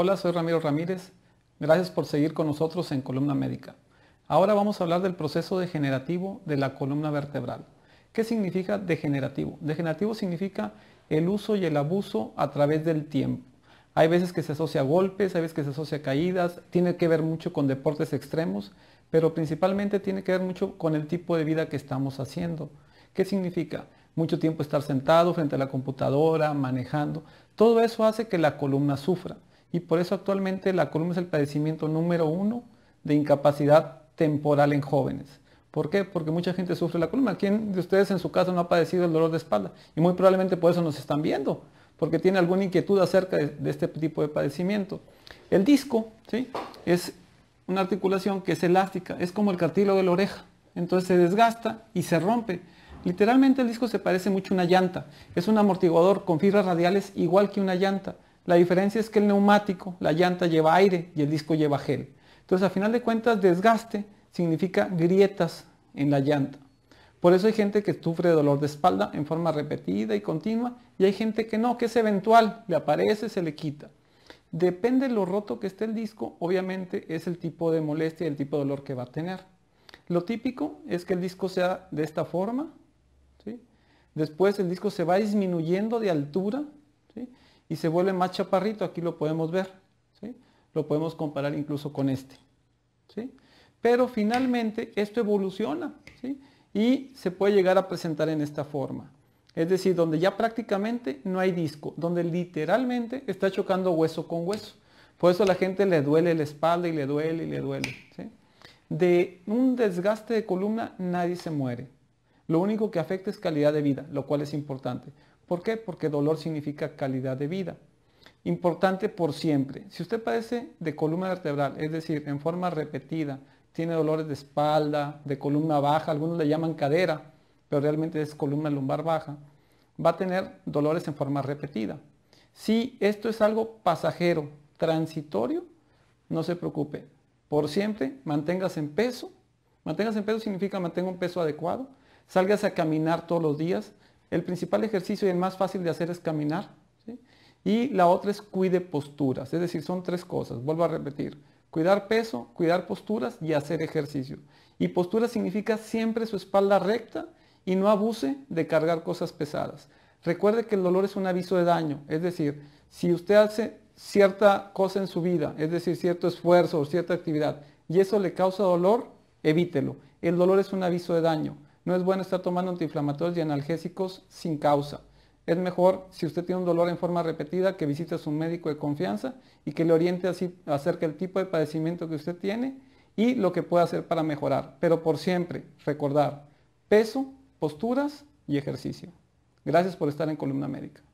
Hola, soy Ramiro Ramírez. Gracias por seguir con nosotros en Columna Médica. Ahora vamos a hablar del proceso degenerativo de la columna vertebral. ¿Qué significa degenerativo? Degenerativo significa el uso y el abuso a través del tiempo. Hay veces que se asocia a golpes, hay veces que se asocia a caídas, tiene que ver mucho con deportes extremos, pero principalmente tiene que ver mucho con el tipo de vida que estamos haciendo. ¿Qué significa? Mucho tiempo estar sentado frente a la computadora, manejando. Todo eso hace que la columna sufra y por eso actualmente la columna es el padecimiento número uno de incapacidad temporal en jóvenes. ¿Por qué? Porque mucha gente sufre la columna. ¿Quién de ustedes en su casa no ha padecido el dolor de espalda? Y muy probablemente por eso nos están viendo, porque tiene alguna inquietud acerca de, de este tipo de padecimiento. El disco ¿sí? es una articulación que es elástica, es como el cartílago de la oreja. Entonces se desgasta y se rompe. Literalmente el disco se parece mucho a una llanta. Es un amortiguador con fibras radiales igual que una llanta. La diferencia es que el neumático, la llanta lleva aire y el disco lleva gel. Entonces, a final de cuentas, desgaste significa grietas en la llanta. Por eso hay gente que sufre dolor de espalda en forma repetida y continua y hay gente que no, que es eventual, le aparece, se le quita. Depende de lo roto que esté el disco, obviamente es el tipo de molestia y el tipo de dolor que va a tener. Lo típico es que el disco sea de esta forma, después el disco se va disminuyendo de altura, y se vuelve más chaparrito, aquí lo podemos ver, lo podemos comparar incluso con este. Pero finalmente esto evoluciona y se puede llegar a presentar en esta forma. Es decir, donde ya prácticamente no hay disco, donde literalmente está chocando hueso con hueso. Por eso a la gente le duele la espalda y le duele y le duele. De un desgaste de columna nadie se muere. Lo único que afecta es calidad de vida, lo cual es importante. ¿Por qué? Porque dolor significa calidad de vida. Importante por siempre. Si usted padece de columna vertebral, es decir, en forma repetida, tiene dolores de espalda, de columna baja, algunos le llaman cadera, pero realmente es columna lumbar baja, va a tener dolores en forma repetida. Si esto es algo pasajero, transitorio, no se preocupe. Por siempre, manténgase en peso. Manténgase en peso significa mantenga un peso adecuado. Sálgase a caminar todos los días. El principal ejercicio y el más fácil de hacer es caminar. Y la otra es cuide posturas. Es decir, son tres cosas. Vuelvo a repetir. Cuidar peso, cuidar posturas y hacer ejercicio. Y postura significa siempre su espalda recta y no abuse de cargar cosas pesadas. Recuerde que el dolor es un aviso de daño. Es decir, si usted hace cierta cosa en su vida, es decir, cierto esfuerzo o cierta actividad, y eso le causa dolor, evítelo. El dolor es un aviso de daño. No es bueno estar tomando antiinflamatorios y analgésicos sin causa. Es mejor, si usted tiene un dolor en forma repetida, que visite a su médico de confianza y que le oriente acerca del tipo de padecimiento que usted tiene y lo que puede hacer para mejorar. Pero por siempre, recordar peso, posturas y ejercicio. Gracias por estar en Columna Médica.